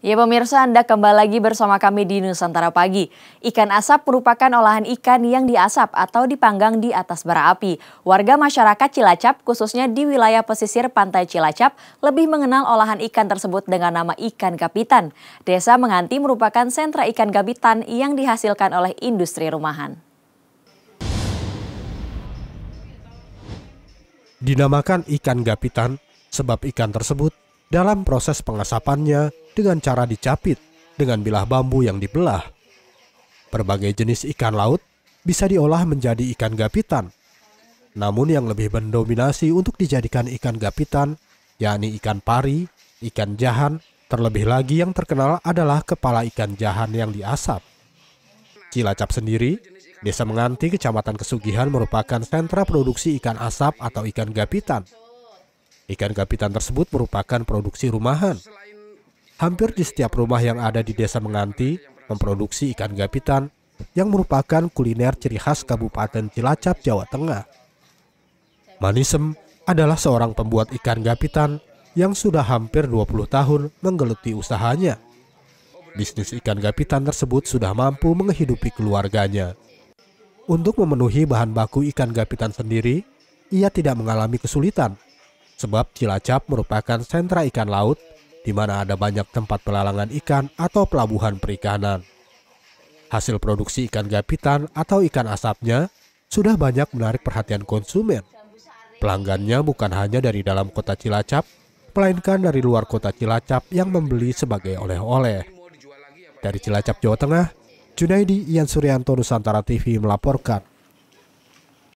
Ya pemirsa, Anda kembali lagi bersama kami di Nusantara Pagi. Ikan asap merupakan olahan ikan yang diasap atau dipanggang di atas bara api. Warga masyarakat Cilacap, khususnya di wilayah pesisir pantai Cilacap, lebih mengenal olahan ikan tersebut dengan nama ikan gapitan. Desa Menganti merupakan sentra ikan gapitan yang dihasilkan oleh industri rumahan. Dinamakan ikan gapitan sebab ikan tersebut dalam proses pengasapannya dengan cara dicapit dengan bilah bambu yang dibelah. Berbagai jenis ikan laut bisa diolah menjadi ikan gapitan. Namun yang lebih mendominasi untuk dijadikan ikan gapitan, yakni ikan pari, ikan jahan, terlebih lagi yang terkenal adalah kepala ikan jahan yang diasap. Cilacap sendiri, Desa Menganti, Kecamatan Kesugihan merupakan sentra produksi ikan asap atau ikan gapitan Ikan gapitan tersebut merupakan produksi rumahan. Hampir di setiap rumah yang ada di Desa Menganti memproduksi ikan gapitan yang merupakan kuliner ciri khas Kabupaten Cilacap, Jawa Tengah. Manisem adalah seorang pembuat ikan gapitan yang sudah hampir 20 tahun menggeluti usahanya. Bisnis ikan gapitan tersebut sudah mampu menghidupi keluarganya. Untuk memenuhi bahan baku ikan gapitan sendiri, ia tidak mengalami kesulitan Sebab Cilacap merupakan sentra ikan laut di mana ada banyak tempat pelalangan ikan atau pelabuhan perikanan. Hasil produksi ikan gapitan atau ikan asapnya sudah banyak menarik perhatian konsumen. Pelanggannya bukan hanya dari dalam kota Cilacap, melainkan dari luar kota Cilacap yang membeli sebagai oleh-oleh. Dari Cilacap, Jawa Tengah, Junaidi Ian Suryanto Nusantara TV melaporkan.